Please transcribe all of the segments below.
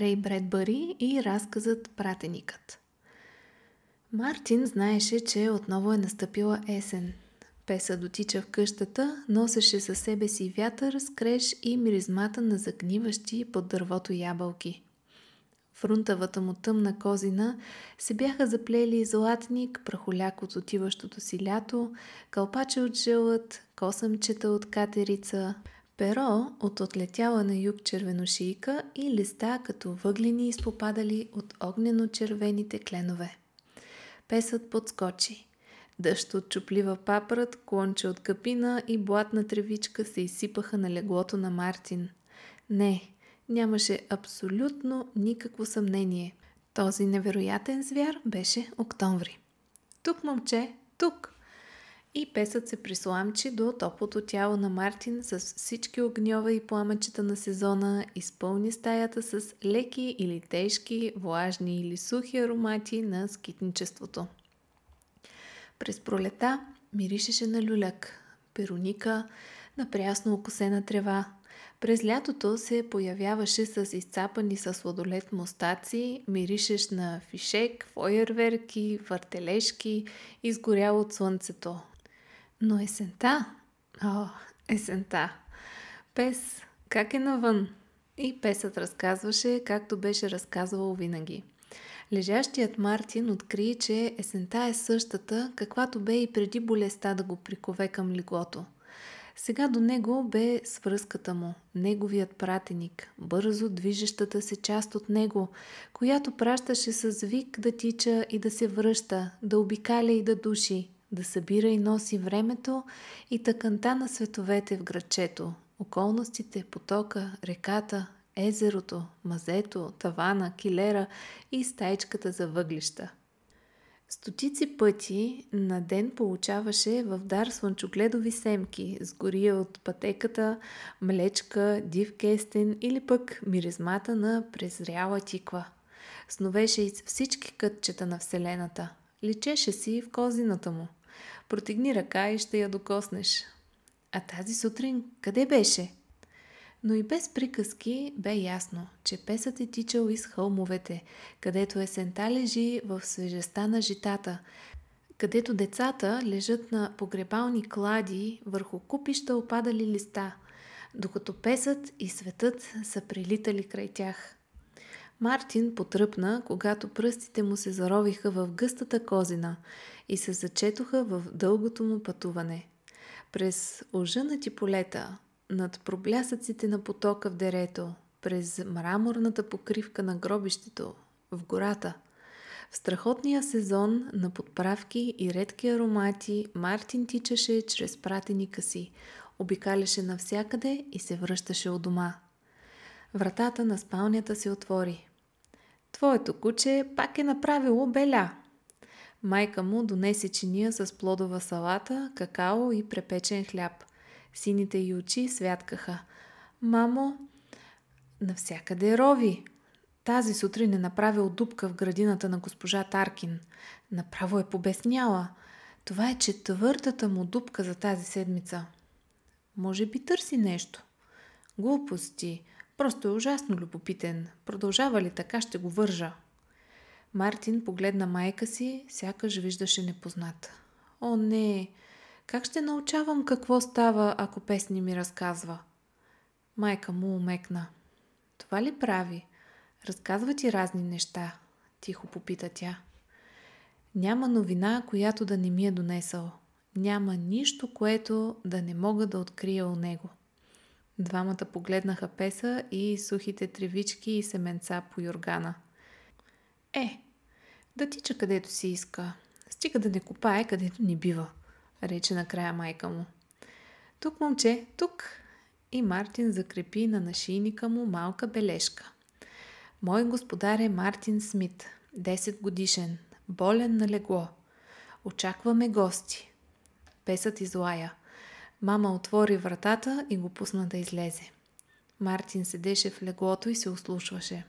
Рей Бредбъри и разказът Пратеникът. Мартин знаеше, че отново е настъпила есен. Песа дотича в къщата, носеше със себе си вятър, скреж и миризмата на загниващи под дървото ябълки. Фрунтавата му тъмна козина се бяха заплели златник, прахоляк от отиващото си лято, кълпаче от жълът, косъмчета от катерица – перо от отлетяла на юг червеношийка и листа като въглени изпопадали от огнено-червените кленове. Песът подскочи. Дъжд от чуплива папрат, клонче от капина и блатна тревичка се изсипаха на леглото на Мартин. Не, нямаше абсолютно никакво съмнение. Този невероятен звяр беше Октомври. Тук, момче, тук! и песът се присламчи до топлото тяло на Мартин с всички огньове и пламъчета на сезона, изпълни стаята с леки или тежки, влажни или сухи аромати на скитничеството. През пролета миришеше на люляк, пероника, на прясно окосена трева. През лятото се появяваше с изцапани със сладолет мустаци, миришеш на фишек, фойерверки, въртележки, изгорял от слънцето, но есента, о, есента, пес, как е навън? И песът разказваше, както беше разказвал винаги. Лежащият Мартин откри, че есента е същата, каквато бе и преди болестта да го прикове към леглото. Сега до него бе свръзката му, неговият пратеник, бързо движещата се част от него, която пращаше с вик да тича и да се връща, да обикаля и да души, да събира и носи времето и тъканта на световете в грачето, околностите, потока, реката, езерото, мазето, тавана, килера и стайчката за въглища. Стотици пъти на ден получаваше в дар слънчогледови семки с гория от пътеката, млечка, див кестен или пък миризмата на презряла тиква. Сновеше из всички кътчета на Вселената. Личеше си в козината му – Протегни ръка и ще я докоснеш. А тази сутрин къде беше? Но и без приказки бе ясно, че песът е тичал из хълмовете, където есента лежи в свежестта на житата, където децата лежат на погребални клади върху купища опадали листа, докато песът и светът са прилитали край тях. Мартин потръпна, когато пръстите му се заровиха в гъстата козина и се зачетоха в дългото му пътуване. През ожънати полета, над проблясъците на потока в дерето, през мраморната покривка на гробището, в гората. В страхотния сезон на подправки и редки аромати Мартин тичаше чрез пратени къси, обикаляше навсякъде и се връщаше от дома. Вратата на спалнята се отвори. Твоето куче пак е направило беля. Майка му донесе чиния с плодова салата, какао и препечен хляб. Сините й очи святкаха. Мамо, навсякъде рови. Тази сутрин е направил дупка в градината на госпожа Таркин. Направо е побесняла. Това е четвъртата му дупка за тази седмица. Може би търси нещо. Глупости. Просто е ужасно любопитен. Продължава ли така, ще го вържа. Мартин погледна майка си, сякаш виждаше непозната. О, не! Как ще научавам какво става, ако песни ми разказва? Майка му умекна. Това ли прави? Разказва ти разни неща, тихо попита тя. Няма новина, която да не ми е донесъл. Няма нищо, което да не мога да открия у него. Двамата погледнаха песа и сухите тревички и семенца по юргана. Е, да тича където си иска. Стига да не копае където не бива, рече накрая майка му. Тук, момче, тук! И Мартин закрепи на нашийника му малка бележка. Мой господар е Мартин Смит, 10 годишен, болен на легло. Очакваме гости. Песът излая – Мама отвори вратата и го пусна да излезе. Мартин седеше в леглото и се ослушваше.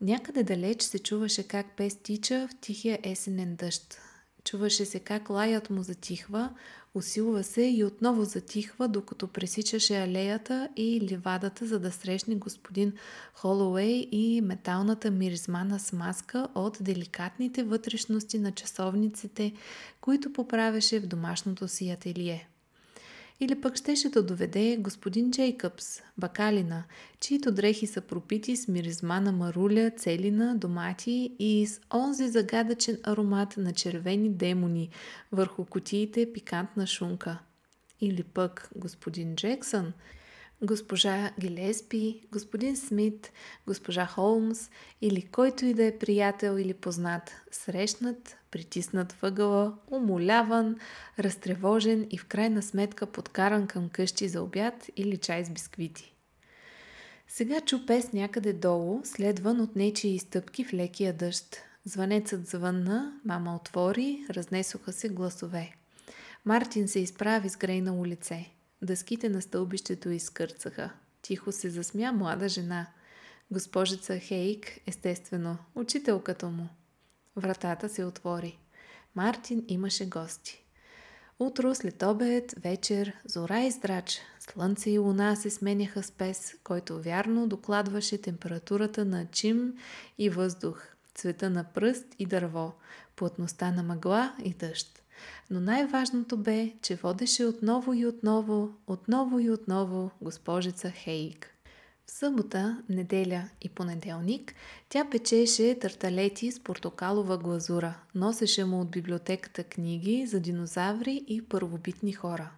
Някъде далеч се чуваше как пес тича в тихия есенен дъжд. Чуваше се как лаят му затихва, усилва се и отново затихва, докато пресичаше алеята и ливадата, за да срещне господин Холоуей и металната миризмана смазка от деликатните вътрешности на часовниците, които поправяше в домашното си ателие. Или пък щеше да доведе господин Джейкъбс, бакалина, чието дрехи са пропити с миризма на маруля, целина, домати и с онзи загадъчен аромат на червени демони върху котиите пикантна шунка. Или пък господин Джексън – госпожа Гилеспи, господин Смит, госпожа Холмс или който и да е приятел или познат, срещнат, притиснат въгъла, умоляван, разтревожен и в крайна сметка подкаран към къщи за обяд или чай с бисквити. Сега чу пес някъде долу, следван от нечии изтъпки в лекия дъжд. Звънецът звънна, мама отвори, разнесоха се гласове. Мартин се изправи с грейнало лице – Дъските на стълбището изкърцаха. Тихо се засмя млада жена. Госпожица Хейк, естествено, учителката му. Вратата се отвори. Мартин имаше гости. Утро, след обед, вечер, зора и здрач, слънце и луна се сменяха с пес, който вярно докладваше температурата на чим и въздух, цвета на пръст и дърво, плътността на мъгла и дъжд. Но най-важното бе, че водеше отново и отново, отново и отново госпожица Хейк. В събота, неделя и понеделник тя печеше тарталети с портокалова глазура, носеше му от библиотеката книги за динозаври и първобитни хора.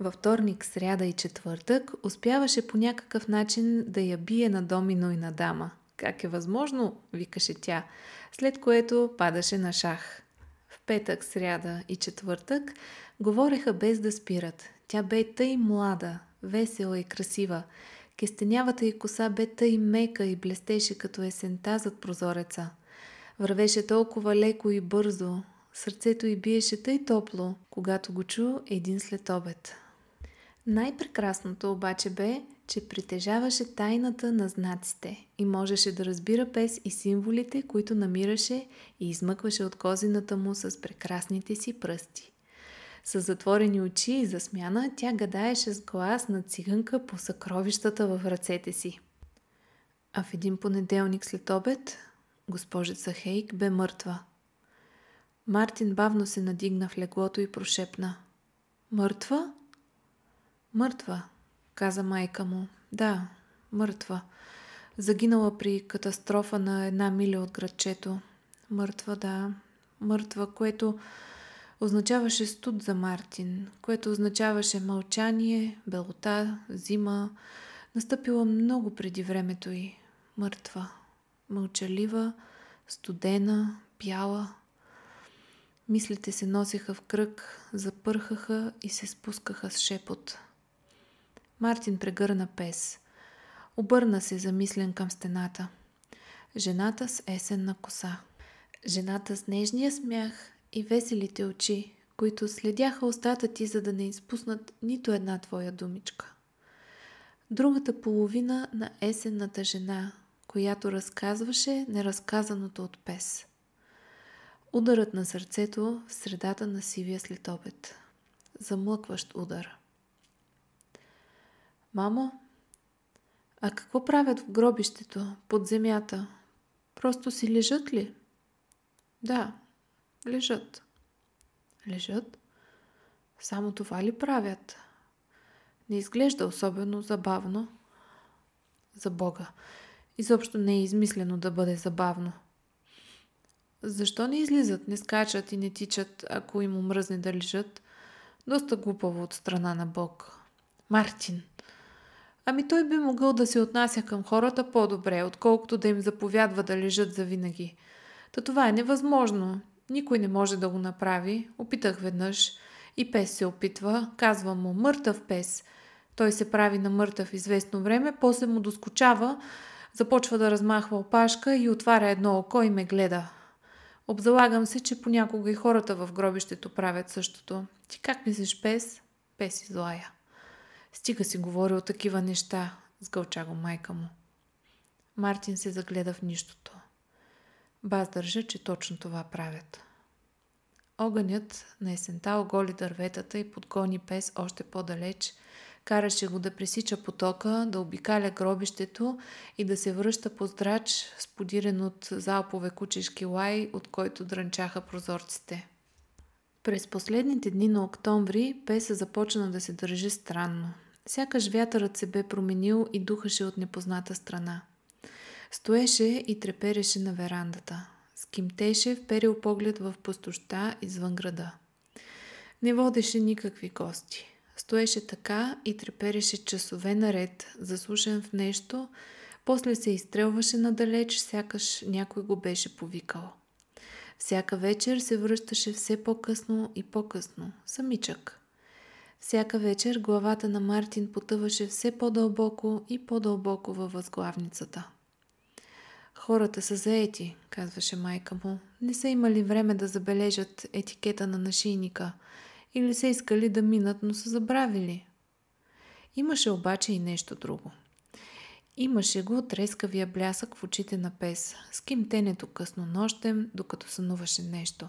Във вторник, сряда и четвъртък успяваше по някакъв начин да я бие на домино и на дама. Как е възможно, викаше тя, след което падаше на шах петък, сряда и четвъртък, говореха без да спират. Тя бе тъй млада, весела и красива. Кестенявата й коса бе тъй мека и блестеше като есента зад прозореца. Вървеше толкова леко и бързо. Сърцето й биеше тъй топло, когато го чу един след обед. Най-прекрасното обаче бе, че притежаваше тайната на знаците и можеше да разбира пес и символите, които намираше и измъкваше от козината му с прекрасните си пръсти. С затворени очи и засмяна тя гадаеше с глас на цигънка по съкровищата в ръцете си. А в един понеделник след обед госпожица Хейк бе мъртва. Мартин бавно се надигна в леглото и прошепна. Мъртва? Мъртва, каза майка му. Да, мъртва. Загинала при катастрофа на една миля от градчето. Мъртва, да. Мъртва, което означаваше студ за Мартин, което означаваше мълчание, белота, зима, настъпила много преди времето й. Мъртва. Мълчалива, студена, бяла. Мислите се носеха в кръг, запърхаха и се спускаха с шепот. Мартин прегърна пес. Обърна се замислен към стената. Жената с есенна коса. Жената с нежния смях и веселите очи, които следяха устата ти, за да не изпуснат нито една твоя думичка. Другата половина на есенната жена, която разказваше неразказаното от пес. Ударът на сърцето в средата на сивия следобед. Замлъкващ удар. Мамо, а какво правят в гробището, под земята? Просто си лежат ли? Да, лежат. Лежат? Само това ли правят? Не изглежда особено забавно. За Бога. Изобщо не е измислено да бъде забавно. Защо не излизат, не скачат и не тичат, ако им омръзне да лежат? Доста глупаво от страна на Бог. Мартин – Ами той би могъл да се отнася към хората по-добре, отколкото да им заповядва да лежат завинаги. Та това е невъзможно. Никой не може да го направи. Опитах веднъж. И пес се опитва. Казвам му мъртъв пес. Той се прави на мъртъв известно време, после му доскочава, започва да размахва опашка и отваря едно око и ме гледа. Обзалагам се, че понякога и хората в гробището правят същото. Ти как мислиш, пес? Пес излая. Стига си говорил такива неща, сгълча го майка му. Мартин се загледа в нищото. Баз държа, че точно това правят. Огънят на есента оголи дърветата и подгони пес още по-далеч. Караше го да пресича потока, да обикаля гробището и да се връща по здрач, сподирен от залпове кучешки лай, от който дрънчаха прозорците. През последните дни на октомври Песа започна да се държи странно. Сякаш вятърът се бе променил и духаше от непозната страна. Стоеше и трепереше на верандата. Скимтеше, вперил поглед в пустоща извън града. Не водеше никакви гости. Стоеше така и трепереше часове наред, заслушен в нещо, после се изстрелваше надалеч, сякаш някой го беше повикал. Всяка вечер се връщаше все по-късно и по-късно, самичък. Всяка вечер главата на Мартин потъваше все по-дълбоко и по-дълбоко във възглавницата. Хората са заети, казваше майка му. Не са имали време да забележат етикета на нашийника или са искали да минат, но са забравили. Имаше обаче и нещо друго – Имаше го трескавия блясък в очите на пес, скимтенето късно нощем, докато сънуваше нещо.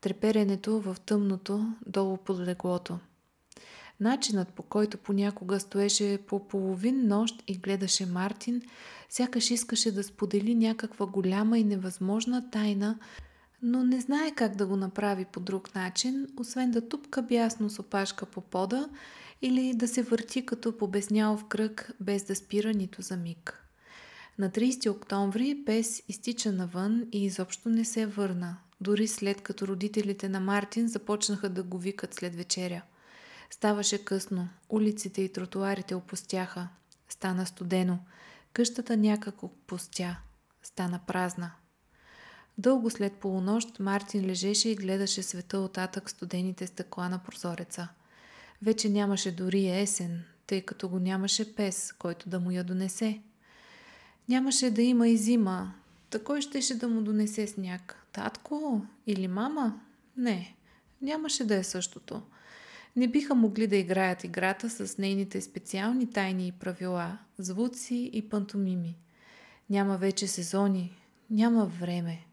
Треперенето в тъмното, долу под леглото. Начинът по който понякога стоеше по половин нощ и гледаше Мартин, сякаш искаше да сподели някаква голяма и невъзможна тайна, но не знае как да го направи по друг начин, освен да тупка бясно с опашка по пода или да се върти като побеснял в кръг, без да спира нито за миг. На 30 октомври Пес изтича навън и изобщо не се върна, дори след като родителите на Мартин започнаха да го викат след вечеря. Ставаше късно, улиците и тротуарите опустяха. Стана студено. Къщата някак опустя. Стана празна. Дълго след полунощ Мартин лежеше и гледаше света от атък студените стъкла на прозореца – вече нямаше дори есен, тъй като го нямаше пес, който да му я донесе. Нямаше да има и зима, такой щеше да му донесе сняг. Татко или мама? Не, нямаше да е същото. Не биха могли да играят играта с нейните специални тайни и правила, звуци и пантомими. Няма вече сезони, няма време.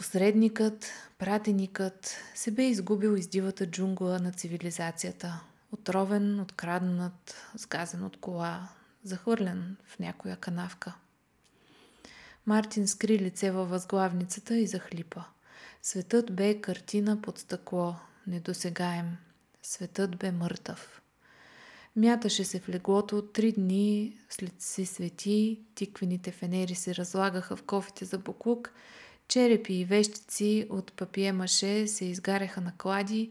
Посредникът, пратеникът се бе изгубил из дивата джунгла на цивилизацията. Отровен, откраднат, сгазен от кола, захвърлен в някоя канавка. Мартин скри лице във възглавницата и захлипа. Светът бе картина под стъкло, недосегаем. Светът бе мъртъв. Мяташе се в леглото три дни след си свети, тиквените фенери се разлагаха в кофите за буклук черепи и вещици от папие-маше се изгаряха на клади,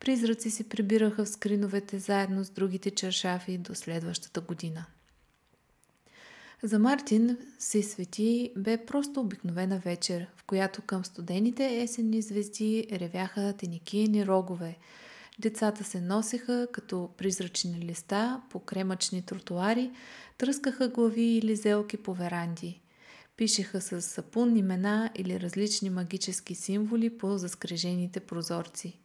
призраци се прибираха в скриновете заедно с другите чершафи до следващата година. За Мартин се свети бе просто обикновена вечер, в която към студените есенни звезди ревяха теникиени рогове. Децата се носеха като призрачни листа по кремъчни тротуари, тръскаха глави или зелки по веранди – пишеха с сапун имена или различни магически символи по заскрежените прозорци.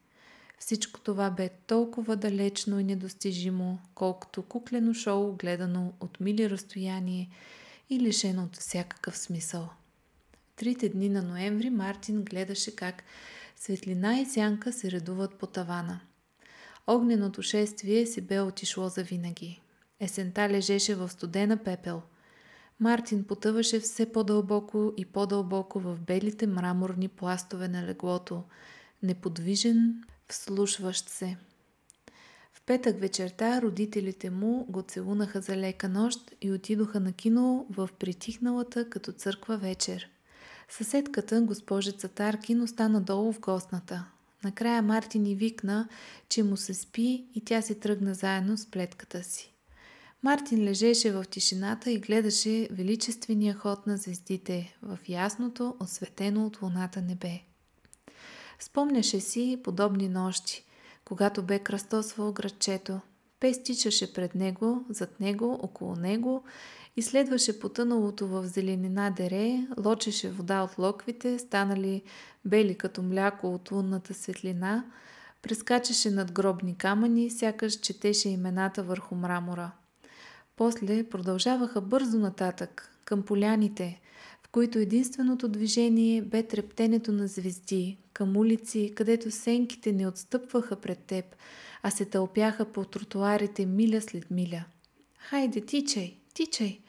Всичко това бе толкова далечно и недостижимо, колкото куклено шоу, гледано от мили разстояние и лишено от всякакъв смисъл. Трите дни на ноември Мартин гледаше как светлина и сянка се редуват по тавана. Огненото шествие си бе отишло завинаги. Есента лежеше в студена пепел – Мартин потъваше все по-дълбоко и по-дълбоко в белите мраморни пластове на леглото, неподвижен, вслушващ се. В петък вечерта родителите му го целунаха за лека нощ и отидоха на кино в притихналата като църква вечер. Съседката, госпожица Таркин, остана долу в гостната. Накрая Мартин и викна, че му се спи и тя се тръгна заедно с плетката си. Мартин лежеше в тишината и гледаше величествения ход на звездите в ясното, осветено от луната небе. Спомняше си подобни нощи, когато бе кръстосвал градчето. Пе стичаше пред него, зад него, около него, изследваше потъналото в зеленина дере, лочеше вода от локвите, станали бели като мляко от лунната светлина, прескачаше над гробни камъни, сякаш четеше имената върху мрамора – после продължаваха бързо нататък, към поляните, в които единственото движение бе трептенето на звезди, към улици, където сенките не отстъпваха пред теб, а се тълпяха по тротуарите миля след миля. Хайде, тичай, тичай!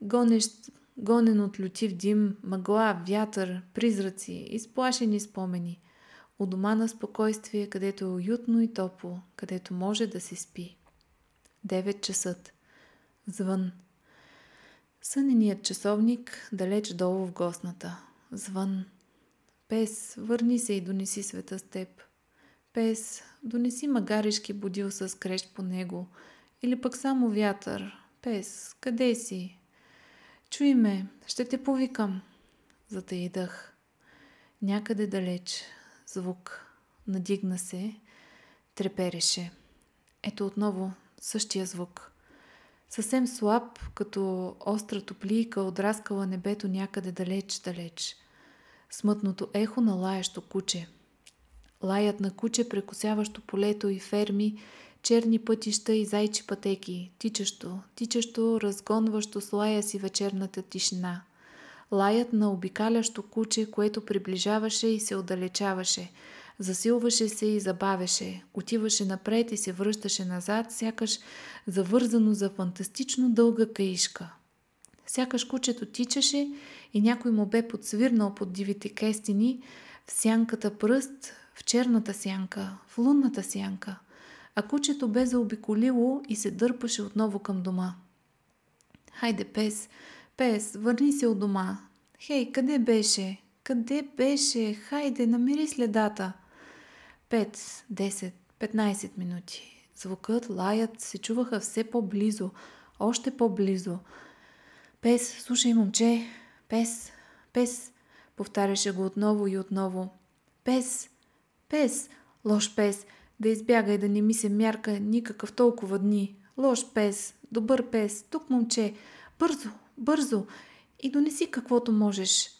Гонещ, гонен от лютив дим, мъгла, вятър, призраци, изплашени спомени. У дома на спокойствие, където е уютно и топло, където може да се спи. 9 часът. Звън. Съненият часовник далеч долу в гостната. Звън. Пес, върни се и донеси света с теб. Пес, донеси магаришки будил с крещ по него. Или пък само вятър. Пес, къде си? Чуй ме, ще те повикам. Затаидах. Някъде далеч звук надигна се, трепереше. Ето отново същия звук съвсем слаб, като остра топлийка, отраскала небето някъде далеч-далеч. Смътното ехо на лаящо куче. Лаят на куче, прекусяващо полето и ферми, черни пътища и зайчи пътеки, тичащо, тичащо, разгонващо с лая си вечерната тишина. Лаят на обикалящо куче, което приближаваше и се отдалечаваше, засилваше се и забавеше. отиваше напред и се връщаше назад, сякаш завързано за фантастично дълга каишка. Сякаш кучето тичаше и някой му бе подсвирнал под дивите кестини в сянката пръст, в черната сянка, в лунната сянка, а кучето бе заобиколило и се дърпаше отново към дома. Хайде, пес, пес, върни се от дома. Хей, къде беше? Къде беше? Хайде, намери следата. 5, 10, 15 минути. Звукът, лаят се чуваха все по-близо, още по-близо. Пес, слушай, момче, пес, пес, повтаряше го отново и отново. Пес, пес, лош пес, да избяга и да не ми се мярка никакъв толкова дни. Лош пес, добър пес, тук момче, бързо, бързо и донеси каквото можеш.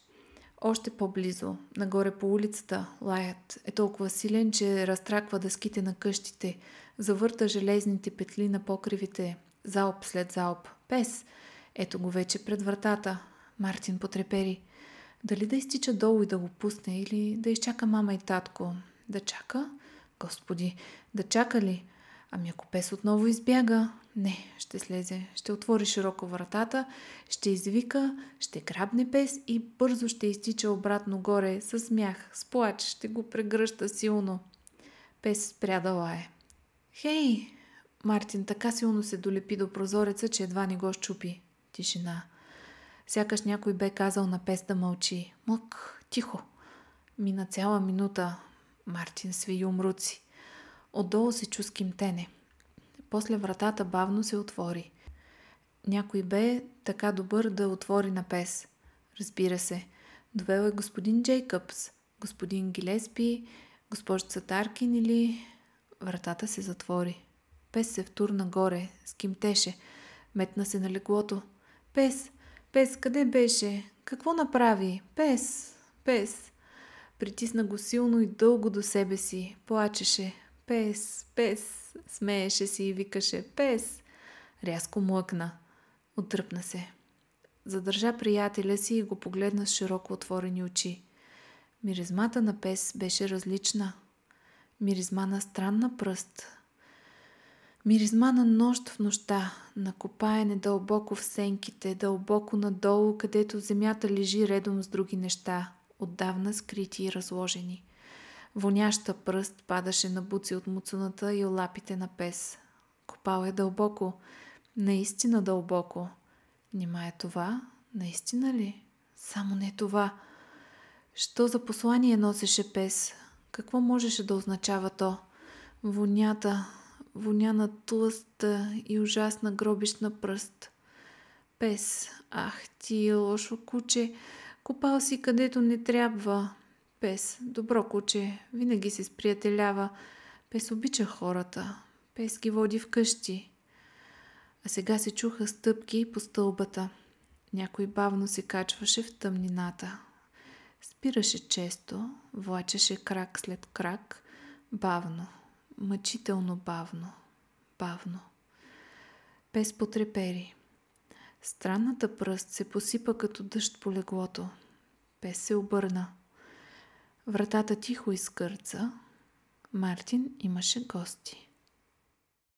Още по-близо, нагоре по улицата, лаят е толкова силен, че разтраква дъските на къщите, завърта железните петли на покривите, залп след залп. Пес! Ето го вече пред вратата. Мартин потрепери. Дали да изтича долу и да го пусне или да изчака мама и татко? Да чака? Господи, да чака ли? Ами ако пес отново избяга, не, ще слезе. Ще отвори широко вратата, ще извика, ще грабне пес и бързо ще изтича обратно горе с смях, с плач, ще го прегръща силно. Пес спря да лае. Хей! Мартин така силно се долепи до прозореца, че едва не го щупи. Тишина. Сякаш някой бе казал на пес да мълчи. Мък, тихо. Мина цяла минута. Мартин сви умруци. Отдолу се чу скимтене. тене. После вратата бавно се отвори. Някой бе така добър да отвори на пес. Разбира се, довел е господин Джейкъбс, господин Гилеспи, госпожица Таркин или... Вратата се затвори. Пес се втурна горе, скимтеше. Метна се на леглото. Пес, пес, къде беше? Какво направи? Пес, пес. Притисна го силно и дълго до себе си. Плачеше. Пес, пес, смееше си и викаше «Пес!» Рязко млъкна. Отдръпна се. Задържа приятеля си и го погледна с широко отворени очи. Миризмата на пес беше различна. Миризма на странна пръст. Миризма на нощ в нощта, на копаене дълбоко в сенките, дълбоко надолу, където земята лежи редом с други неща, отдавна скрити и разложени. Воняща пръст падаше на буци от муцуната и лапите на пес. Копал е дълбоко, наистина дълбоко. Нима е това? Наистина ли? Само не това. Що за послание носеше пес? Какво можеше да означава то? Вонята, воня на тлъста и ужасна гробищна пръст. Пес, ах ти, лошо куче, копал си където не трябва. Пес, добро куче, винаги се сприятелява. Пес обича хората. Пес ги води вкъщи. А сега се чуха стъпки по стълбата. Някой бавно се качваше в тъмнината. Спираше често, влачеше крак след крак, бавно, мъчително бавно, бавно. Пес потрепери. Странната пръст се посипа като дъжд по леглото. Пес се обърна – Вратата тихо изкърца. Мартин имаше гости.